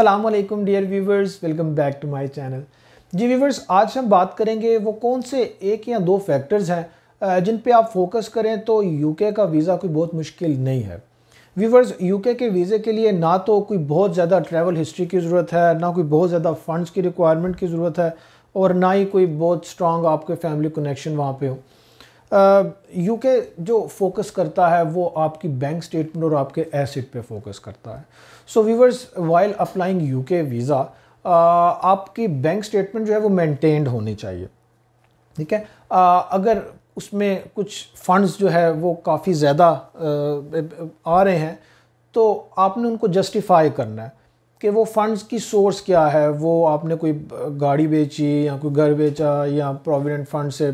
Aslam dear viewers welcome back to my channel जी viewers आज हम बात करेंगे वो कौन से एक या दो फैक्टर्स हैं जिन पे आप फोकस करें तो यूके का वीज़ा कोई बहुत मुश्किल नहीं है व्यूवर्स यूके के वीज़े के लिए ना तो कोई बहुत ज़्यादा ट्रैवल हिस्ट्री की ज़रूरत है ना कोई बहुत ज़्यादा फ़ंड्स की रिक्वायरमेंट की ज़रूरत है और ना ही कोई बहुत स्ट्रॉन्ग आपके फैमिली कनेक्शन वहाँ पर हो यूके जो फोकस करता है वो आपकी बैंक स्टेटमेंट और आपके एसेट पे फोकस करता है so viewers while applying UK visa आपकी बैंक स्टेटमेंट जो है वो मेंटेन्ड होनी चाहिए ठीक है अगर उसमें कुछ फंड्स जो है वो काफ़ी ज़्यादा आ रहे हैं तो आपने उनको जस्टिफाई करना है कि वो फंड्स की सोर्स क्या है वो आपने कोई गाड़ी बेची या कोई घर बेचा या प्रोविडेंट फंड से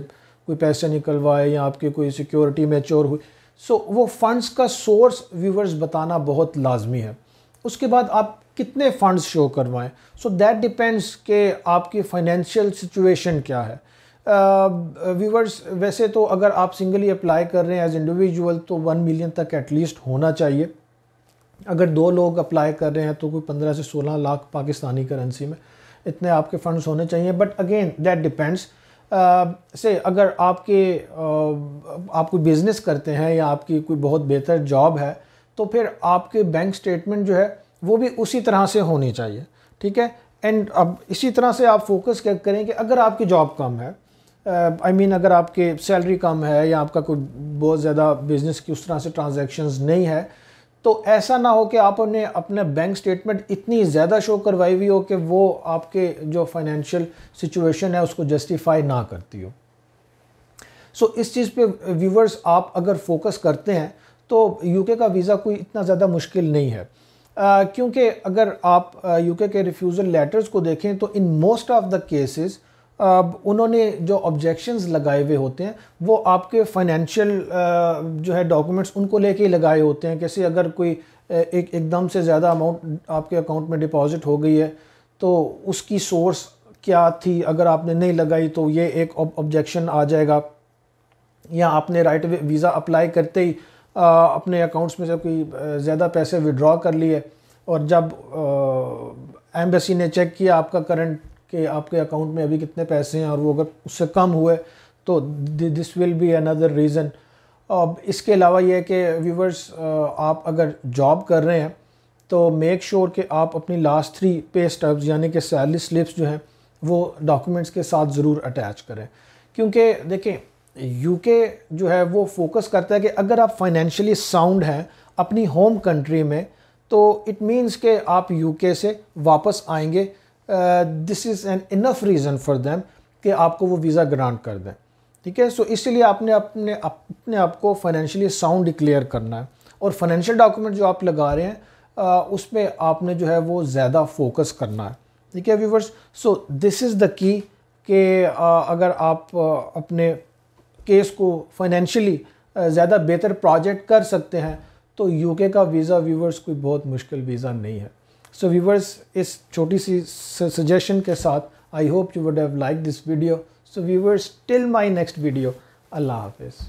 कोई पैसे निकलवाए या आपकी कोई सिक्योरिटी मेच्योर हुई सो so, वो फंड्स का सोर्स व्यूवर्स बताना बहुत लाजमी है उसके बाद आप कितने फंड्स शो करवाएं सो दैट डिपेंड्स के आपकी फाइनेंशियल सिचुएशन क्या है व्यूवर्स uh, वैसे तो अगर आप सिंगली अप्लाई कर रहे हैं एज इंडिविजुअल तो वन मिलियन तक एटलीस्ट होना चाहिए अगर दो लोग अप्लाई कर रहे हैं तो कोई पंद्रह से सोलह लाख पाकिस्तानी करेंसी में इतने आपके फंड्स होने चाहिए बट अगेन दैट डिपेंड्स से अगर आपके आप कोई बिज़नेस करते हैं या आपकी कोई बहुत बेहतर जॉब है तो फिर आपके बैंक स्टेटमेंट जो है वो भी उसी तरह से होनी चाहिए ठीक है एंड अब इसी तरह से आप फोकस करें कि अगर आपकी जॉब कम है I uh, mean I mean, अगर आपके सैलरी कम है या आपका कोई बहुत ज़्यादा बिज़नेस की उस तरह से ट्रांजेक्शन नहीं है तो ऐसा ना हो कि आपने अपने बैंक स्टेटमेंट इतनी ज़्यादा शो करवाई हुई हो कि वो आपके जो फाइनेंशियल सिचुएशन है उसको जस्टिफाई ना करती हो सो so, इस चीज़ पे व्यूवर्स आप अगर फोकस करते हैं तो यूके का वीज़ा कोई इतना ज़्यादा मुश्किल नहीं है क्योंकि अगर आप यूके के रिफ्यूज़ल लेटर्स को देखें तो in most of the cases उन्होंने जो ऑब्जेक्शंस लगाए हुए होते हैं वो आपके फाइनेंशियल जो है डॉक्यूमेंट्स उनको लेके ही लगाए होते हैं कैसे अगर कोई एक एकदम से ज़्यादा अमाउंट आपके अकाउंट में डिपॉजिट हो गई है तो उसकी सोर्स क्या थी अगर आपने नहीं लगाई तो ये एक ऑब्जेक्शन आ जाएगा या आपने राइट वे वीज़ा अप्लाई करते ही आ, अपने अकाउंट्स में से कोई ज़्यादा पैसे विड्रॉ कर लिए और जब एम्बेसी ने चेक किया आपका करंट कि आपके अकाउंट में अभी कितने पैसे हैं और वो अगर उससे कम हुए तो this will be another reason अब इसके अलावा यह है कि व्यूवर्स आप अगर जॉब कर रहे हैं तो मेक श्योर sure कि आप अपनी लास्ट थ्री पे स्टब्स यानी कि सैलरी स्लिप्स जो हैं वो डॉक्यूमेंट्स के साथ ज़रूर अटैच करें क्योंकि देखें यूके जो है वो फोकस करता है कि अगर आप फाइनेंशियली साउंड हैं अपनी होम कंट्री में तो इट मींस के आप यूके से वापस आएंगे this is an enough reason for them कि आपको वो वीज़ा ग्रांट कर दें ठीक है सो इसलिए आपने अपने अपने आप को फाइनेंशियली साउंड डिक्लेयर करना है और फाइनेंशियल डॉक्यूमेंट जो आप लगा रहे हैं आ, उस पर आपने जो है वो ज़्यादा फोकस करना है ठीक है viewers so this is the key कि uh, अगर आप आ, uh, अपने केस को फाइनेंशियली uh, ज़्यादा बेहतर प्रोजेक्ट कर सकते हैं तो यूके का वीज़ा व्यूवर्स कोई बहुत मुश्किल वीज़ा नहीं है सो व्यूवर्स इस छोटी सी सजेशन के साथ I hope you would have like this video so viewers till my next video अल्लाह हाफिज़